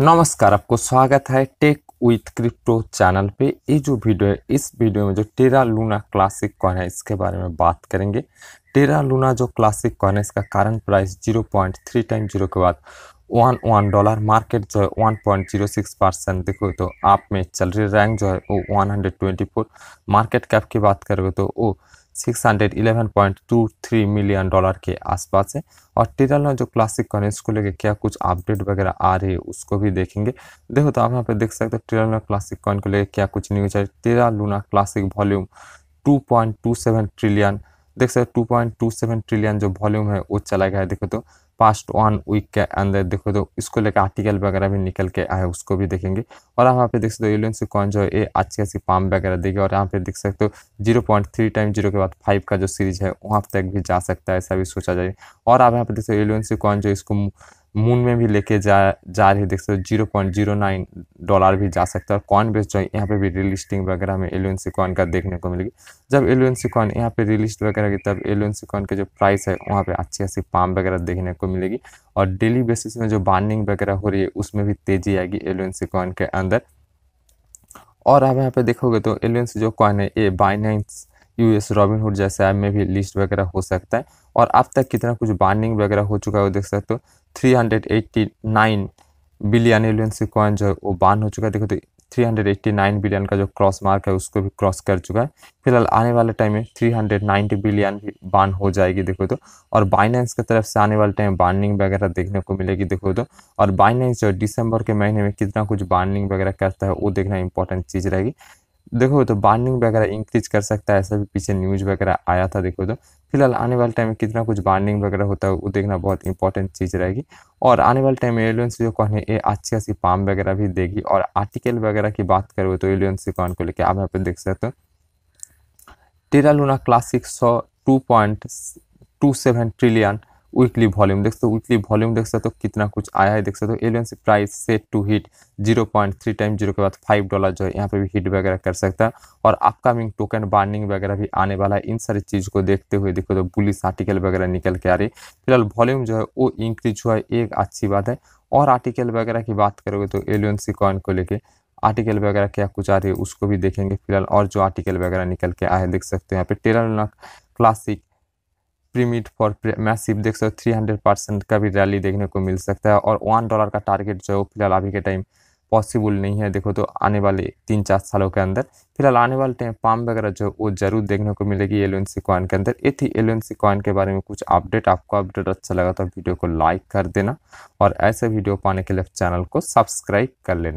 नमस्कार आपको स्वागत है टेक विथ क्रिप्टो चैनल पे ये जो वीडियो है इस वीडियो में जो टेरा लूना क्लासिक कॉइन है इसके बारे में बात करेंगे टेरा लूना जो क्लासिक कॉइन है इसका current price zero point three time zero के बाद वन वन डॉलर मार्केट जो है one point zero six percent देखो तो आप में चल रही रैंक जो है वो one hundred twenty four market cap की बात करोगे तो वो 611.23 मिलियन डॉलर के आसपास है और टेरल जो क्लासिक कॉइन्स को लेके क्या कुछ अपडेट वगैरह आ रही है उसको भी देखेंगे देखो तो आप यहाँ पे देख सकते हो टेरल क्लासिक कॉइन को लेकर क्या कुछ न्यूज है Terra Luna classic volume 2.27 trillion देख सकते two point two seven trillion जो वॉल्यूम है वो चला गया है देखो तो पास्ट वन वीक के अंदर देखो तो इसको लेकर आर्टिकल वगैरह भी निकल के आए उसको भी देखेंगे और यहाँ पे देख सकते हो से कौन जो है ये अच्छी खासी पाम वगैरह देगी और यहाँ पे देख सकते हो zero point three time zero के बाद फाइव का जो सीरीज है वहाँ तक भी जा सकता है ऐसा भी सोचा जाए और आप यहाँ पे देख सकते हो से कौन जो इसको मून में भी लेके जा जा रही है देख सकते हो zero point zero nine dollar भी जा सकता है और कॉइन बेस जो है यहाँ पे भी रिलिस्टिंग वगैरह हमें सी कॉइन का देखने को मिलेगी जब सी कॉइन यहाँ पे रिलिस्ट वगैरह की तब सी कॉइन के जो प्राइस है वहाँ पे अच्छी अच्छी पाम वगैरह देखने को मिलेगी और डेली बेसिस में जो बार्निंग वगैरह हो रही है उसमें भी तेजी आएगी सी कॉइन के अंदर और आप यहाँ पे देखोगे तो एलुएंसी जो कॉइन है ये बाइनेंस यूएस रॉबिनहुड जैसे ऐप में भी लिस्ट वगैरह हो सकता है और अब तक कितना कुछ बार्निंग वगैरह हो चुका है वो देख सकते हो three hundred eighty nine billion coin जो है वो बान हो चुका है देखो तो 389 बिलियन का जो क्रॉस मार्क है उसको भी क्रॉस कर चुका है फिलहाल आने वाले टाइम में 390 बिलियन भी बान हो जाएगी देखो तो और बाइनेंस की तरफ से आने वाले टाइम बार्निंग वगैरह देखने को मिलेगी देखो तो और बाइनेंस जो दिसंबर के महीने में कितना कुछ बार्निंग वगैरह करता है वो देखना इंपॉर्टेंट चीज़ रहेगी देखो तो बार्निंग वगैरह इंक्रीज कर सकता है ऐसा भी पीछे न्यूज़ वगैरह आया था देखो तो फिलहाल आने वाले टाइम में कितना कुछ बार्निंग वगैरह होता है वो देखना बहुत इंपॉर्टेंट चीज़ रहेगी और आने वाले टाइम में एलियन जो कौन है ये अच्छी अच्छी पाम वगैरह भी देगी और आर्टिकल वगैरह की बात करो तो एलियंस कौन को लेकर आप यहाँ पर देख सकते हो टेरा लूना क्लासिक सौ two point two seven trillion weekly volume देख सकते हो वीकली वॉल्यूम देख सकते हो कितना कुछ आया है देख सकते हो aliens price set to hit zero point three time zero के बाद फाइव डॉलर जो है यहाँ पे भी हिट वगैरह कर सकता है और अपकमिंग टोकन बार्निंग वगैरह भी आने वाला है इन सारी चीज़ को देखते हुए देखो तो पुलिस आर्टिकल वगैरह निकल के आ रही फिलहाल वॉल्यूम जो है वो इंक्रीज हुआ है एक अच्छी बात है और आर्टिकल वगैरह की बात करोगे तो एलियंसी कॉइन को लेके आर्टिकल वगैरह क्या कुछ आ रही है उसको भी देखेंगे फिलहाल और जो आर्टिकल वगैरह निकल के आए देख सकते हो यहाँ पे Terra classic primed for massive देख सकते हो थ्री हंड्रेड परसेंट का भी रैली देखने को मिल सकता है और वन डॉलर का टारगेट जो है फिलहाल अभी के टाइम पॉसिबल नहीं है देखो तो आने वाले तीन चार सालों के अंदर फिलहाल आने वाले टाइम पाम वगैरह जो वो जरूर देखने को मिलेगी एल कॉइन के अंदर ये थी एल कॉइन के बारे में कुछ अपडेट आपको अपडेट अच्छा लगा तो वीडियो को लाइक कर देना और ऐसे वीडियो पाने के लिए चैनल को सब्सक्राइब कर लेना